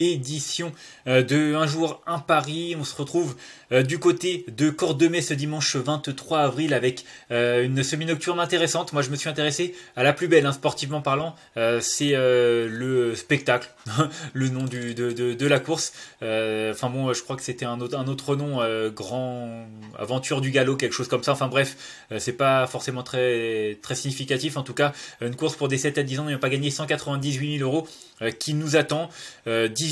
édition euh, de Un jour, un Paris. On se retrouve euh, du côté de Cordemais ce dimanche 23 avril avec euh, une semi-nocturne intéressante. Moi, je me suis intéressé à la plus belle, hein, sportivement parlant. c'est le spectacle, le nom de, la course. Enfin bon, je crois que c'était un autre, un autre nom, Grand Aventure du Galop, quelque chose comme ça. Enfin bref, c'est pas forcément très, très significatif. En tout cas, une course pour des 7 à 10 ans n'ayant pas gagné 198 000 euros qui nous attend.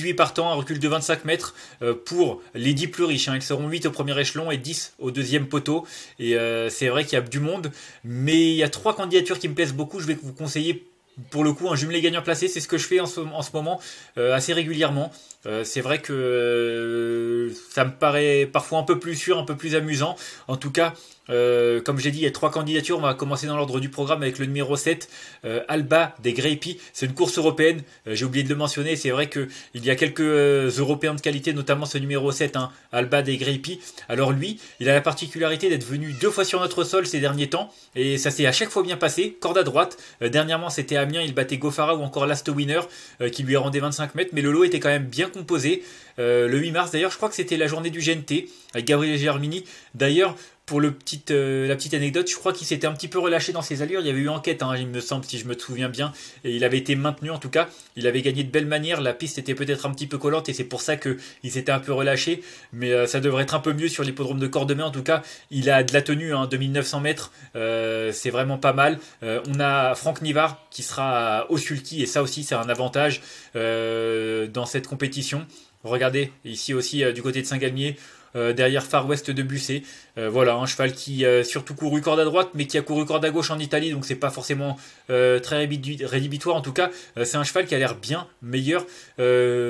18 temps, un recul de 25 mètres euh, pour les dix plus riches. Hein. Ils seront 8 au premier échelon et 10 au deuxième poteau. Et euh, c'est vrai qu'il y a du monde, mais il y a trois candidatures qui me plaisent beaucoup. Je vais vous conseiller pour le coup un jumelé gagnant placé, c'est ce que je fais en ce, moment euh, assez régulièrement. c'est vrai que ça me paraît parfois un peu plus sûr, un peu plus amusant. En tout cas, euh, comme j'ai dit, il y a trois candidatures. On va commencer dans l'ordre du programme avec le numéro 7, euh, Alba des Grepi. C'est une course européenne. Euh, j'ai oublié de le mentionner. C'est vrai qu'il y a quelques Européens de qualité, notamment ce numéro 7, hein, Alba des Grepi. Alors lui, il a la particularité d'être venu deux fois sur notre sol ces derniers temps. Et ça s'est à chaque fois bien passé. Corde à droite. dernièrement, c'était Amiens. Il battait Gofara ou encore Last Winner qui lui rendu 25 mètres. Mais le lot était quand même bien composé. le 8 mars, d'ailleurs, je crois que c'était la journée du GNT avec Gabriel Germini. D'ailleurs, pour le petit, euh, la petite anecdote, je crois qu'il s'était un petit peu relâché dans ses allures. Il y avait eu enquête, hein, il me semble, si je me souviens bien. Et il avait été maintenu, en tout cas. Il avait gagné de belle manière. La piste était peut-être un petit peu collante et c'est pour ça qu'il s'était un peu relâché. Mais euh, ça devrait être un peu mieux sur l'hippodrome de Cordemais. En tout cas, il a de la tenue, hein, 2900 mètres. Euh, c'est vraiment pas mal. on a Franck Nivard qui sera au sulky et ça aussi, c'est un avantage dans cette compétition. Regardez, ici aussi euh, du côté de Saint-Galmier, euh, derrière Far West de Busset. Euh, voilà, un cheval qui a surtout couru corde à droite, mais qui a couru corde à gauche en Italie, donc c'est pas forcément très rédhibitoire. En tout cas, c'est un cheval qui a l'air bien meilleur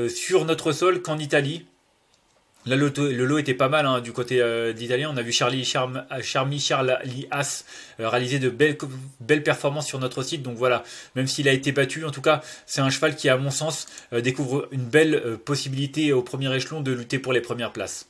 sur notre sol qu'en Italie. Là, le, lot était pas mal hein, du côté euh, d'Italien. On a vu Charlie Charmi Charlie euh, réaliser de belles, performances sur notre site. Donc voilà, même s'il a été battu, en tout cas, c'est un cheval qui, à mon sens, euh, découvre une belle possibilité au premier échelon de lutter pour les premières places.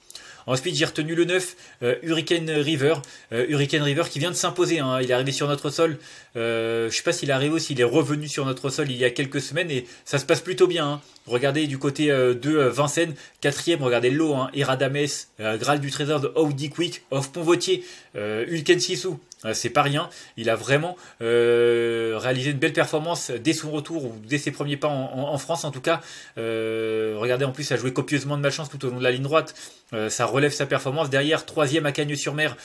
Ensuite, j'ai retenu le 9, euh, Hurricane River. Euh, Hurricane River qui vient de s'imposer. Hein. Il est arrivé sur notre sol. je euh, je sais pas s'il est arrivé ou s'il est revenu sur notre sol il y a quelques semaines et ça se passe plutôt bien. Hein. Regardez du côté de Vincennes, quatrième, regardez l'eau, hein, Eradames, Graal du Trésor de Howdy Quick, Off Pontvotier, Hulken Sissou. Euh, c'est pas rien. Il a vraiment euh, réalisé une belle performance dès son retour ou dès ses premiers pas en, France, en tout cas. Euh, regardez, en plus, il a joué copieusement de malchance tout au long de la ligne droite. ça relève sa performance. Derrière, troisième à Cagnes-sur-Mer,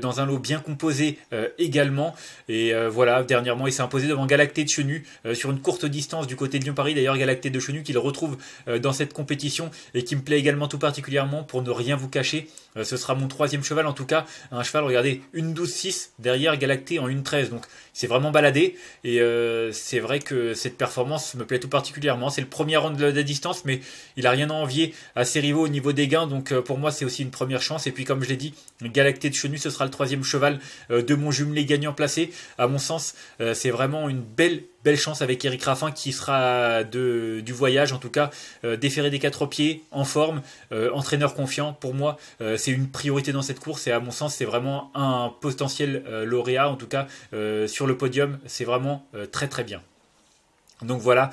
dans un lot bien composé également. Et voilà, dernièrement, il s'est imposé devant Galactée de Chenu sur une courte distance du côté de Lyon-Paris. D'ailleurs, Galactée de Chenu qu'il retrouve dans cette compétition et qui me plaît également tout particulièrement pour ne rien vous cacher. ce sera mon troisième cheval, en tout cas. Un cheval, regardez, une 12-6 derrière Galacté en 1.13. Donc c'est vraiment baladé. Et euh, c'est vrai que cette performance me plaît tout particulièrement. C'est le premier round de la distance, mais il a rien à envier à ses rivaux au niveau des gains. Donc euh, pour moi, c'est aussi une première chance. Et puis comme je l'ai dit, Galacté de Chenu, ce sera le troisième cheval euh, de mon jumelé gagnant placé. À mon sens, c'est vraiment une belle Belle chance avec Eric Raffin qui sera de, du voyage, en tout cas, euh, déféré des quatre pieds, en forme, euh, entraîneur confiant. Pour moi, euh, c'est une priorité dans cette course et à mon sens, c'est vraiment un potentiel lauréat, en tout cas, sur le podium. C'est vraiment très très bien. Donc voilà,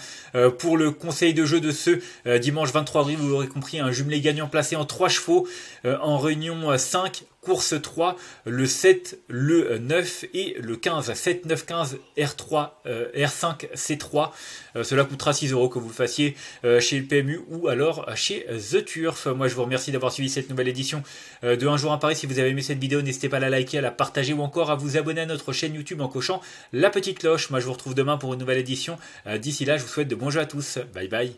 pour le conseil de jeu de ce dimanche 23 avril, vous aurez compris, un jumelé gagnant placé en trois chevaux en réunion 5 course 3, le 7, le 9 et le 15. 7, 9, 15, R3, R5, C3. cela coûtera 6 euros que vous le fassiez euh, chez le PMU ou alors chez euh, The Turf. Moi, je vous remercie d'avoir suivi cette nouvelle édition euh, de Un jour à Paris. Si vous avez aimé cette vidéo, n'hésitez pas à la liker, à la partager ou encore à vous abonner à notre chaîne YouTube en cochant la petite cloche. Moi, je vous retrouve demain pour une nouvelle édition. D'ici là, je vous souhaite de bons jeux à tous. Bye bye.